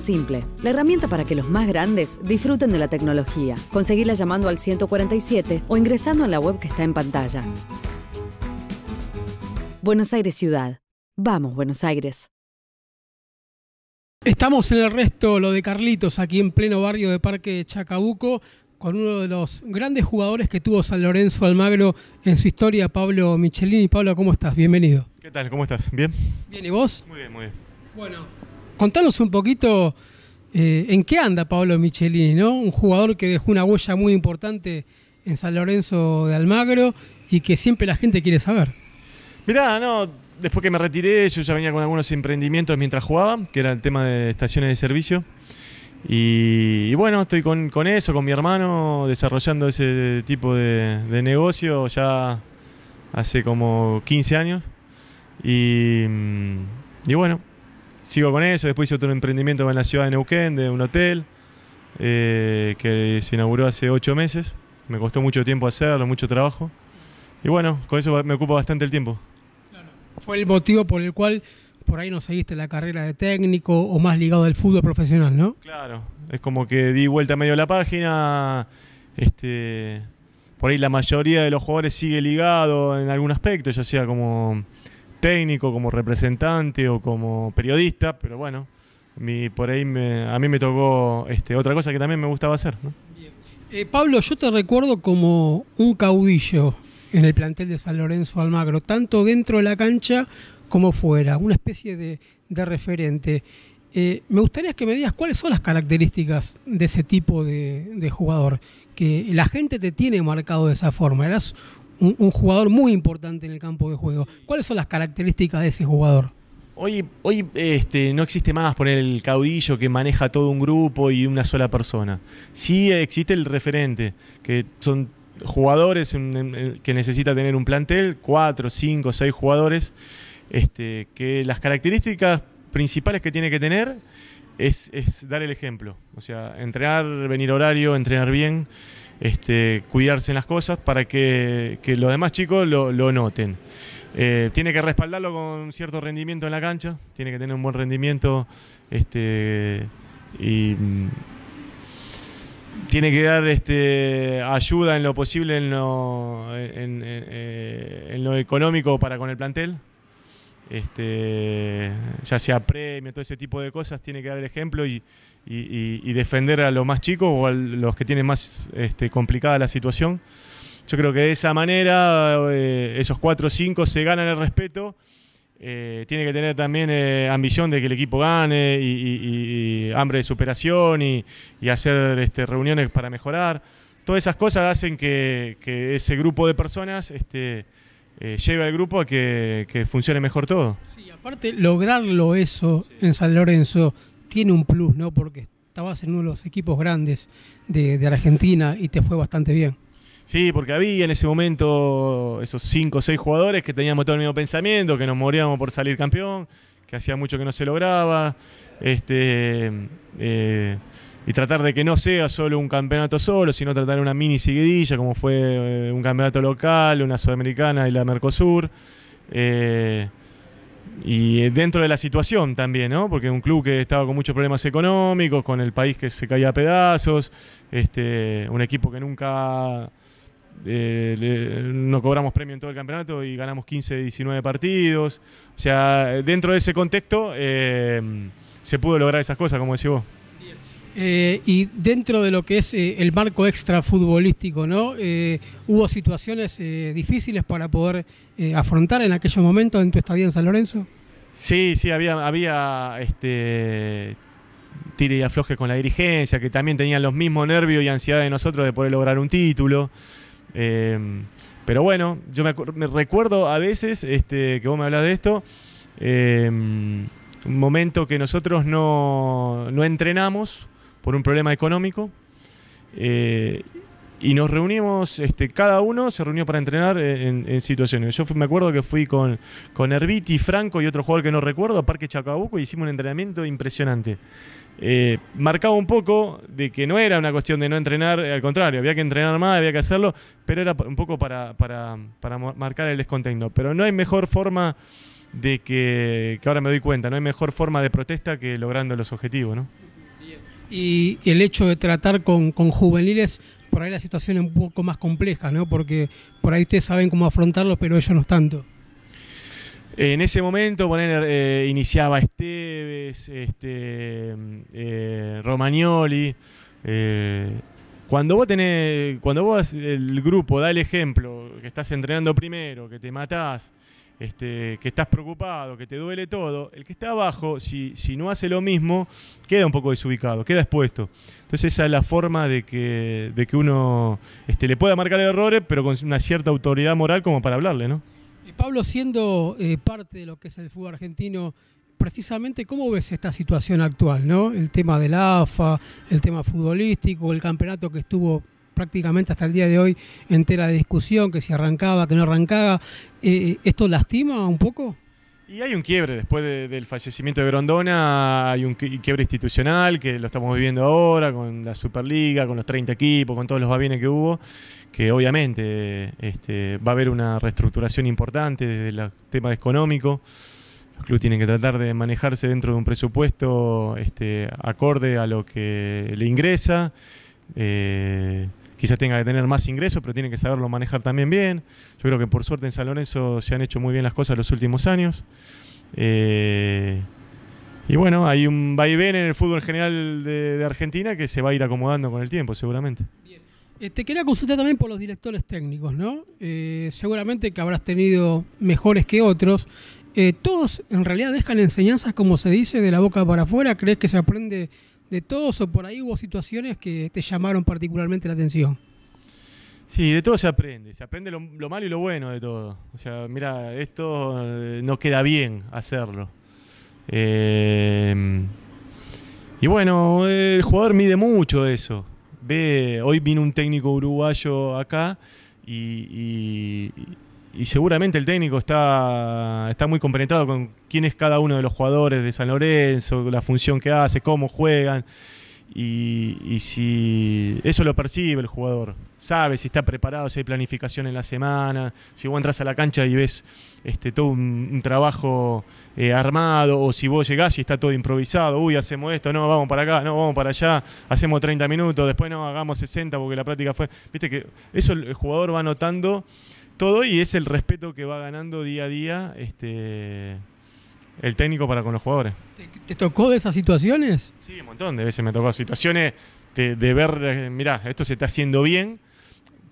simple, la herramienta para que los más grandes disfruten de la tecnología. Conseguirla llamando al 147 o ingresando en la web que está en pantalla. Buenos Aires Ciudad. Vamos, Buenos Aires. Estamos en el resto, lo de Carlitos, aquí en pleno barrio de Parque Chacabuco, con uno de los grandes jugadores que tuvo San Lorenzo Almagro en su historia, Pablo Michelini. Pablo, ¿cómo estás? Bienvenido. ¿Qué tal? ¿Cómo estás? ¿Bien? Bien, ¿y vos? Muy bien, muy bien. Bueno, contanos un poquito eh, en qué anda Pablo Michelini, ¿no? Un jugador que dejó una huella muy importante en San Lorenzo de Almagro y que siempre la gente quiere saber. Mirá, no, después que me retiré, yo ya venía con algunos emprendimientos mientras jugaba, que era el tema de estaciones de servicio. Y, bueno, estoy con, eso, con mi hermano, desarrollando ese tipo de, negocio ya hace como 15 años. y mm, bueno, sigo con eso. Después hice otro emprendimiento en la ciudad de Neuquén, de un hotel, eh, que se inauguró hace ocho meses. Me costó mucho tiempo hacerlo, mucho trabajo. Y bueno, con eso me ocupo bastante el tiempo. Claro. Fue el motivo por el cual por ahí no seguiste la carrera de técnico o más ligado al fútbol profesional, ¿no? Claro, es como que di vuelta medio la página. Este, por ahí la mayoría de los jugadores sigue ligado en algún aspecto, ya sea como técnico, como representante o como periodista, pero bueno, mi, por ahí a mí me tocó este, otra cosa que también me gustaba hacer. Eh, Pablo, yo te recuerdo como un caudillo en el plantel de San Lorenzo Almagro, tanto dentro de la cancha como fuera, una especie de, referente. Eh, me gustaría que me digas cuáles son las características de ese tipo de, de, jugador, que la gente te tiene marcado de esa forma. Eras un, jugador muy importante en el campo de juego. ¿Cuáles son las características de ese jugador? Hoy, hoy este, no existe más poner el caudillo que maneja todo un grupo y una sola persona. Sí existe el referente, que son jugadores que necesita tener un plantel, cuatro, cinco, seis jugadores, este, que las características principales que tiene que tener es, es, dar el ejemplo. O sea, entrenar, venir horario, entrenar bien, este, cuidarse en las cosas para que, los demás chicos lo, noten. Eh, tiene que respaldarlo con cierto rendimiento en la cancha, tiene que tener un buen rendimiento este, y mm, tiene que dar este, ayuda en lo posible en lo eh, económico para con el plantel este, ya sea premio, todo ese tipo de cosas, tiene que dar el ejemplo y, y, defender a los más chicos o a los que tienen más este, complicada la situación. Yo creo que de esa manera eh, esos 4 o 5 se ganan el respeto. Eh, tiene que tener también eh, ambición de que el equipo gane y, hambre de superación y, hacer este, reuniones para mejorar. Todas esas cosas hacen que, que ese grupo de personas este, eh, Lleva al grupo a que, funcione mejor todo. Sí, aparte lograrlo eso en San Lorenzo tiene un plus, ¿no? Porque estabas en uno de los equipos grandes de, Argentina y te fue bastante bien. Sí, porque había en ese momento esos cinco o seis jugadores que teníamos todo el mismo pensamiento, que nos moríamos por salir campeón, que hacía mucho que no se lograba. Este, eh, y tratar de que no sea solo un campeonato solo, sino tratar una mini seguidilla, como fue eh, un campeonato local, una sudamericana y la Mercosur. Eh, y eh, dentro de la situación también, ¿no? Porque un club que estaba con muchos problemas económicos, con el país que se caía a pedazos, este, un equipo que nunca no cobramos premio en todo el campeonato y ganamos 15 19 partidos. O sea, dentro de ese contexto se pudo lograr esas cosas, como decís vos. Eh, y dentro de lo que es eh, el marco extra futbolístico, ¿no? Eh, ¿Hubo situaciones difíciles para poder afrontar en aquellos momentos en tu estadía en San Lorenzo? Sí, sí, había, había este y afloje con la dirigencia, que también tenían los mismos nervios y ansiedad de nosotros de poder lograr un título. Em, pero bueno, yo me, recuerdo a veces este, que vos me hablas de esto em, un momento que nosotros no entrenamos por un problema económico. Eh, y nos reunimos, este, cada uno se reunió para entrenar eh, en, situaciones. Yo me acuerdo que fui con, con Franco y otro jugador que no recuerdo, Parque Chacabuco, y e hicimos un entrenamiento impresionante. Eh, marcaba un poco de que no era una cuestión de no entrenar, al contrario, había que entrenar más, había que hacerlo, pero era un poco para, para marcar el descontento. Pero no hay mejor forma de que, que ahora me doy cuenta, no hay mejor forma de protesta que logrando los objetivos, ¿no? y el hecho de tratar con, juveniles, por ahí la situación es un poco más compleja, ¿no? Porque por ahí ustedes saben cómo afrontarlo, pero ellos no tanto. En ese momento poner, eh, iniciaba Esteves, este, eh, Romagnoli. Eh, cuando vos tenés, cuando vos el grupo da el ejemplo, que estás entrenando primero, que te matás, este, que estás preocupado, que te duele todo, el que está abajo, si, si, no hace lo mismo, queda un poco desubicado, queda expuesto. Entonces esa es la forma de que, que uno este, le pueda marcar errores, pero con una cierta autoridad moral como para hablarle, ¿no? Pablo, siendo eh, parte de lo que es el fútbol argentino, precisamente cómo ves esta situación actual, ¿no? El tema del AFA, el tema futbolístico, el campeonato que estuvo prácticamente hasta el día de hoy entera de discusión, que si arrancaba, que no arrancaba. Eh, ¿Esto lastima un poco? Y hay un quiebre después del fallecimiento de Grondona, hay un quiebre institucional que lo estamos viviendo ahora con la Superliga, con los 30 equipos, con todos los aviones que hubo, que obviamente este, va a haber una reestructuración importante desde el tema económico. Los clubes tienen que tratar de manejarse dentro de un presupuesto este, acorde a lo que le ingresa. Eh, quizás tenga que tener más ingresos, pero tiene que saberlo manejar también bien. Yo creo que por suerte en San Lorenzo se han hecho muy bien las cosas los últimos años. Eh, y bueno, hay un vaivén en el fútbol general de, Argentina que se va a ir acomodando con el tiempo, seguramente. Bien. Eh, te quería consultar también por los directores técnicos, ¿no? Eh, seguramente que habrás tenido mejores que otros. todos en realidad dejan enseñanzas, como se dice, de la boca para afuera. ¿Crees que se aprende de todos o por ahí hubo situaciones que te llamaron particularmente la atención? Sí, de todo se aprende, se aprende lo, malo y lo bueno de todo. O sea, mira, esto eh, no queda bien hacerlo. Eh, y bueno, el jugador mide mucho eso. Ve, hoy vino un técnico uruguayo acá y y seguramente el técnico está, está muy compenetrado con quién es cada uno de los jugadores de San Lorenzo, la función que hace, cómo juegan. Y, si eso lo percibe el jugador, sabe si está preparado, si hay planificación en la semana, si vos entras a la cancha y ves este, todo un, trabajo eh, armado, o si vos llegás y está todo improvisado, uy, hacemos esto, no, vamos para acá, no, vamos para allá, hacemos 30 minutos, después no, hagamos 60 porque la práctica fue, viste que eso el jugador va notando todo y es el respeto que va ganando día a día este, el técnico para con los jugadores. ¿Te, tocó de esas situaciones? Sí, un montón de veces me tocó situaciones de, ver, eh, mirá, esto se está haciendo bien.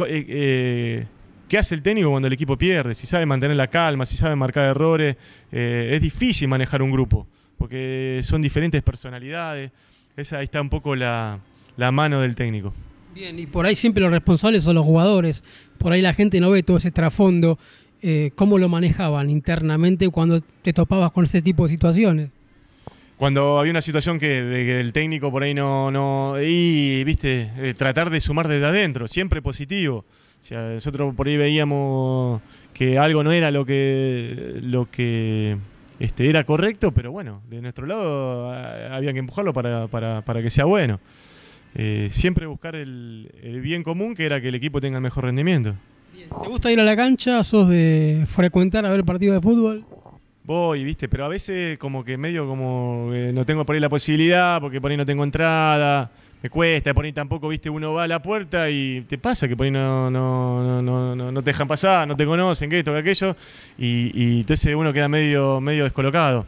Eh, eh, ¿Qué hace el técnico cuando el equipo pierde? Si sabe mantener la calma, si sabe marcar errores, es difícil manejar un grupo, porque son diferentes personalidades. Esa, ahí está un poco la mano del técnico. Bien, y por ahí siempre los responsables son los jugadores. Por ahí la gente no ve todo ese trasfondo. Eh, ¿Cómo lo manejaban internamente cuando te topabas con ese tipo de situaciones? Cuando había una situación que, el técnico por ahí no. no y, viste, eh, tratar de sumar desde adentro, siempre positivo. O sea, nosotros por ahí veíamos que algo no era lo que. Lo que este, era correcto, pero bueno, de nuestro lado ah, había que empujarlo para que sea bueno. Eh, siempre buscar el, bien común, que era que el equipo tenga el mejor rendimiento. Bien. ¿Te gusta ir a la cancha? ¿Sos de frecuentar a ver partidos de fútbol? Voy, viste, pero a veces como que medio como eh, no tengo por ahí la posibilidad, porque por ahí no tengo entrada, me cuesta, por ahí tampoco, viste, uno va a la puerta y te pasa que por ahí no, no, no, no, no te dejan pasar, no te conocen, que esto, que aquello, y, entonces uno queda medio, medio descolocado.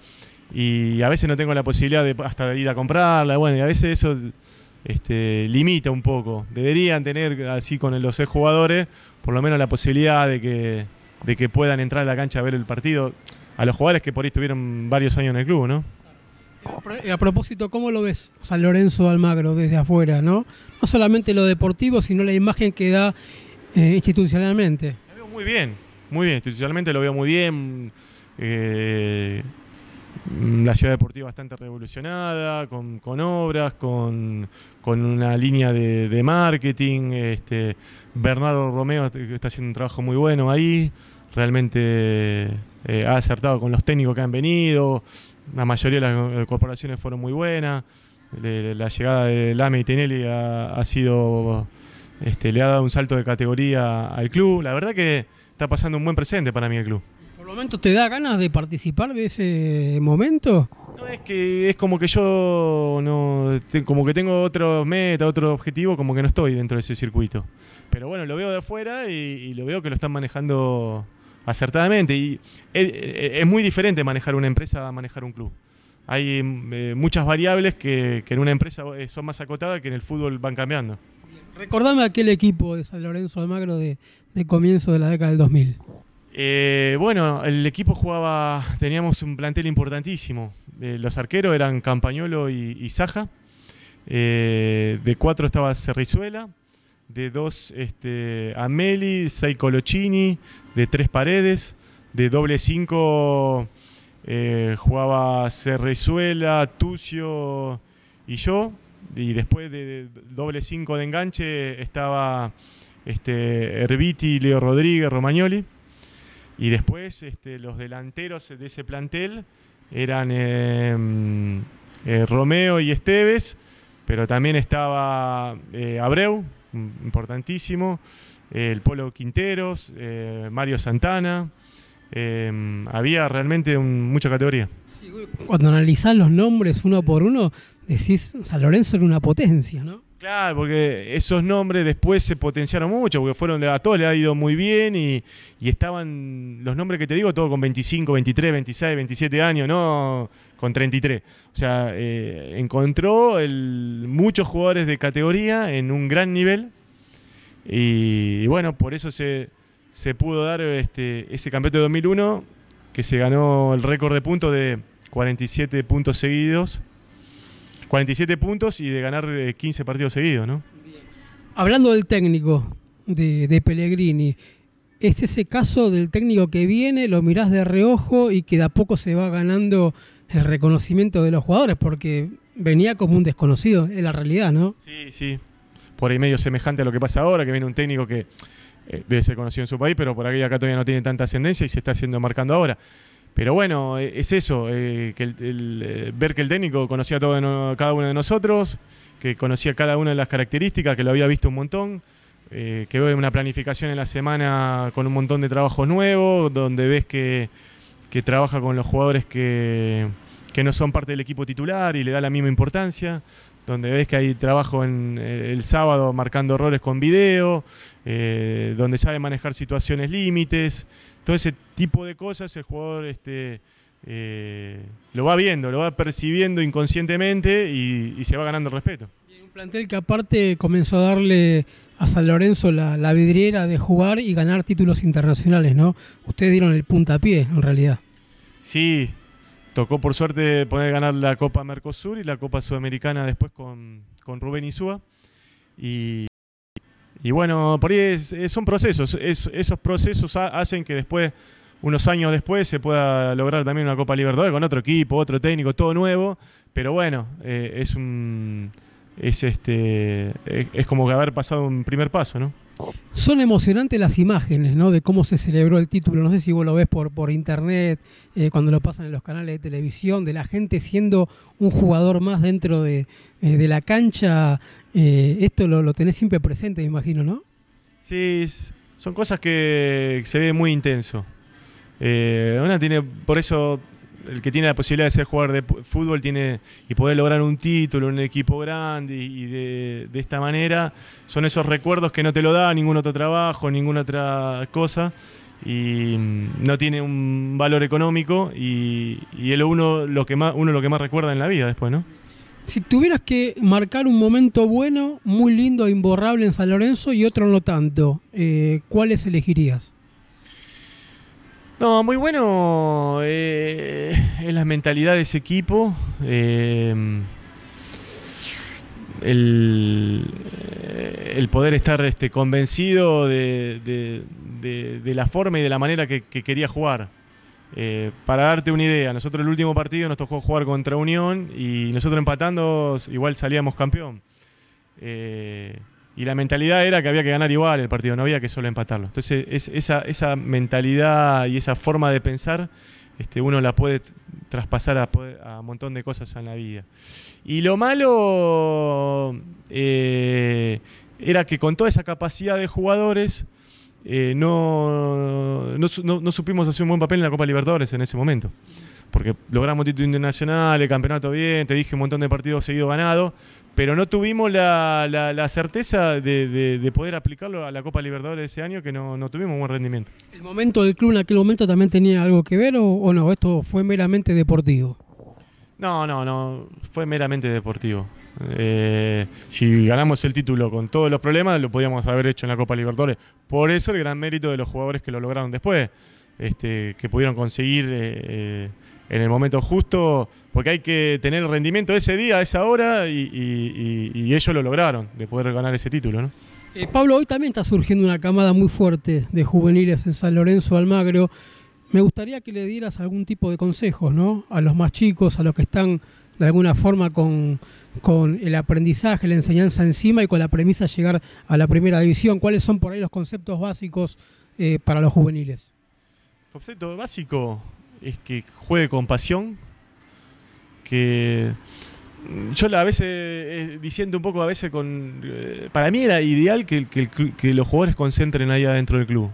Y a veces no tengo la posibilidad de hasta ir a comprarla, bueno, y a veces eso este, limita un poco. Deberían tener, así con los seis jugadores, por lo menos la posibilidad de que, de que puedan entrar a la cancha a ver el partido. A los jugadores que por ahí estuvieron varios años en el club, ¿no? A eh, propósito, ¿cómo lo ves San Lorenzo Almagro desde afuera, no? No solamente lo deportivo, sino la imagen que da eh, institucionalmente. Lo veo muy bien, muy bien, institucionalmente lo veo muy bien. Eh, Mm, la ciudad deportiva bastante revolucionada, con, obras, con, una línea de, marketing. Este, Bernardo Romeo está haciendo un trabajo muy bueno ahí, realmente eh, ha acertado con los técnicos que han venido, la mayoría de las eh, corporaciones fueron muy buenas, la llegada de Lame y Tinelli ha, sido, este, le ha dado un salto de categoría al club, la verdad que está pasando un buen presente para mí el club momento te da ganas de participar de ese momento? No, es que es como que yo no. Como que tengo otro meta, otro objetivo, como que no estoy dentro de ese circuito. Pero bueno, lo veo de afuera y, lo veo que lo están manejando acertadamente. Y e, e, es, muy diferente manejar una empresa a manejar un club. Hay eh, muchas variables que, en una empresa eh, son más acotadas que en el fútbol van cambiando. Recordame aquel equipo de San Lorenzo Almagro de comienzo de la década del 2000. Eh, bueno, el equipo jugaba, teníamos un plantel importantísimo. Eh, los arqueros eran Campañolo y, Saja. Eh, de cuatro estaba Cerrizuela. De dos, este, Ameli, seis Colocini. De tres Paredes. De doble cinco jugaba Cerrizuela, Tucio y yo. Y después de doble cinco de enganche estaba este, Herbiti, Leo Rodríguez, Romagnoli. Y después este, los delanteros de ese plantel eran em, eh, Romeo y Esteves, pero también estaba eh, Abreu, importantísimo, el Polo Quinteros, eh, Mario Santana. Em, había realmente mucha categoría. Cuando analizás los nombres uno por uno, decís, San Lorenzo era una potencia, ¿no? Claro, porque esos nombres después se potenciaron mucho, porque fueron a todos le ha ido muy bien y, estaban los nombres que te digo, todos con 25, 23, 26, 27 años, no con 33. O sea, eh, encontró el, muchos jugadores de categoría en un gran nivel y, bueno, por eso se, pudo dar este, ese campeonato de 2001 que se ganó el récord de puntos de 47 puntos seguidos 47 puntos y de ganar 15 eh, partidos seguidos, ¿no? Hablando del técnico de, de Pellegrini, ¿es ese caso del técnico que viene, lo mirás de reojo y que de a poco se va ganando el reconocimiento de los jugadores? Porque venía como un desconocido, es la realidad, ¿no? Sí, sí. Por ahí medio semejante a lo que pasa ahora, que viene un técnico que eh, debe ser conocido en su país, pero por ahí acá todavía no tiene tanta ascendencia y se está haciendo marcando ahora. Pero bueno, e, es eso, eh, eh, ver que el técnico conocía a cada uno de nosotros, que conocía cada una de las características, que lo había visto un montón, eh, que ve una planificación en la semana con un montón de trabajos nuevos, donde ves que, trabaja con los jugadores que, no son parte del equipo titular y le da la misma importancia, donde ves que hay trabajo en el sábado marcando errores con video, donde sabe manejar situaciones límites todo ese tipo de cosas el jugador este, eh, lo va viendo, lo va percibiendo inconscientemente y, se va ganando respeto. un plantel que aparte comenzó a darle a San Lorenzo la, vidriera de jugar y ganar títulos internacionales, ¿no? Ustedes dieron el puntapié, en realidad. Sí, tocó por suerte poder ganar la Copa Mercosur y la Copa Sudamericana después con, Rubén Isúa. Y y bueno, por ahí es, son procesos. esos procesos hacen que después, unos años después, se pueda lograr también una Copa Libertadores con otro equipo, otro técnico, todo nuevo. Pero bueno, eh, es un. Es, este, es como que haber pasado un primer paso, ¿no? Son emocionantes las imágenes, ¿no? De cómo se celebró el título. No sé si vos lo ves por, por internet, eh, cuando lo pasan en los canales de televisión, de la gente siendo un jugador más dentro de, eh, la cancha. Eh, esto lo, lo, tenés siempre presente, me imagino, ¿no? Sí, son cosas que se ve muy intenso. una tiene, por eso el que tiene la posibilidad de ser jugador de fútbol tiene y poder lograr un título, un equipo grande y, de, esta manera, son esos recuerdos que no te lo da ningún otro trabajo, ninguna otra cosa y mm, no tiene un valor económico y, y es uno lo que más uno lo que más recuerda en la vida después, ¿no? Si tuvieras que marcar un momento bueno, muy lindo, e imborrable en San Lorenzo y otro no tanto, eh, ¿cuáles elegirías? No, muy bueno eh, es la mentalidad de ese equipo. Eh, el, poder estar este, convencido de, la forma y de la manera que, quería jugar. Eh, para darte una idea, nosotros el último partido nos tocó jugar contra Unión y nosotros empatando igual salíamos campeón. Y la mentalidad era que había que ganar igual el partido, no había que solo empatarlo. Entonces, esa, esa, mentalidad y esa forma de pensar, este, uno la puede traspasar a, un montón de cosas en la vida. Y lo malo eh, era que con toda esa capacidad de jugadores, eh, no, no, supimos hacer un buen papel en la Copa Libertadores en ese momento. Porque logramos título internacional, el campeonato bien, te dije un montón de partidos seguidos ganados, pero no tuvimos la, certeza de, poder aplicarlo a la Copa Libertadores ese año, que no, tuvimos buen rendimiento. ¿El momento del club en aquel momento también tenía algo que ver o, no? ¿Esto fue meramente deportivo? No, no, no, fue meramente deportivo. Eh, si ganamos el título con todos los problemas, lo podíamos haber hecho en la Copa Libertadores. Por eso el gran mérito de los jugadores que lo lograron después, este, que pudieron conseguir... Eh, eh, en el momento justo, porque hay que tener rendimiento ese día, esa hora, y, ellos lo lograron, de poder ganar ese título. ¿no? Eh, Pablo, hoy también está surgiendo una camada muy fuerte de juveniles en San Lorenzo Almagro. Me gustaría que le dieras algún tipo de consejos, ¿no? A los más chicos, a los que están de alguna forma con, el aprendizaje, la enseñanza encima y con la premisa de llegar a la primera división. ¿Cuáles son por ahí los conceptos básicos eh, para los juveniles? Concepto básico, es que juegue con pasión, que yo a veces, eh, diciendo un poco a veces con... Eh, para mí era ideal que, los jugadores concentren ahí adentro del club.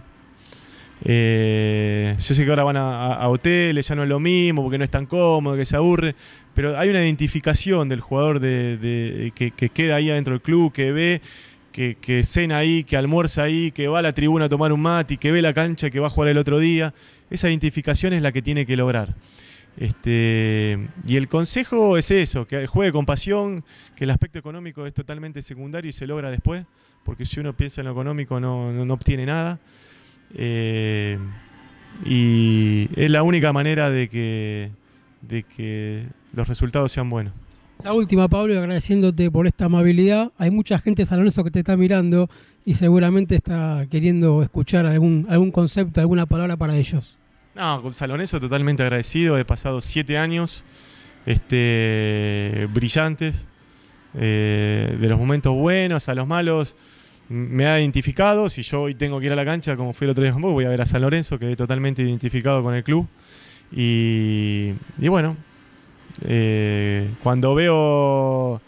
Eh, yo sé que ahora van a, hoteles, ya no es lo mismo, porque no es tan cómodo, que se aburre, pero hay una identificación del jugador de, que, que, queda ahí adentro del club, que ve que, cena ahí, que almuerza ahí, que va a la tribuna a tomar un mate, y que ve la cancha, que va a jugar el otro día. Esa identificación es la que tiene que lograr. Este, y el consejo es eso, que juegue con pasión, que el aspecto económico es totalmente secundario y se logra después, porque si uno piensa en lo económico no, obtiene nada. Eh, y es la única manera de que, de que los resultados sean buenos. La última, Pablo, agradeciéndote por esta amabilidad. Hay mucha gente de San Lorenzo que te está mirando y seguramente está queriendo escuchar algún, algún concepto, alguna palabra para ellos. No, con San Lorenzo totalmente agradecido. He pasado siete años este, brillantes, eh, de los momentos buenos a los malos. Me ha identificado. Si yo hoy tengo que ir a la cancha, como fui el otro día con vos, voy a ver a San Lorenzo, quedé totalmente identificado con el club. y, y bueno, eh, cuando veo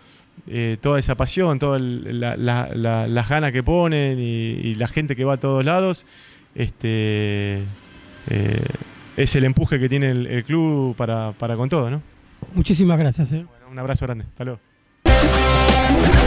eh, toda esa pasión, todas las ganas que ponen y, la gente que va a todos lados, este, eh, es el empuje que tiene el, club para, con todo. Muchísimas gracias. un abrazo grande. Hasta luego.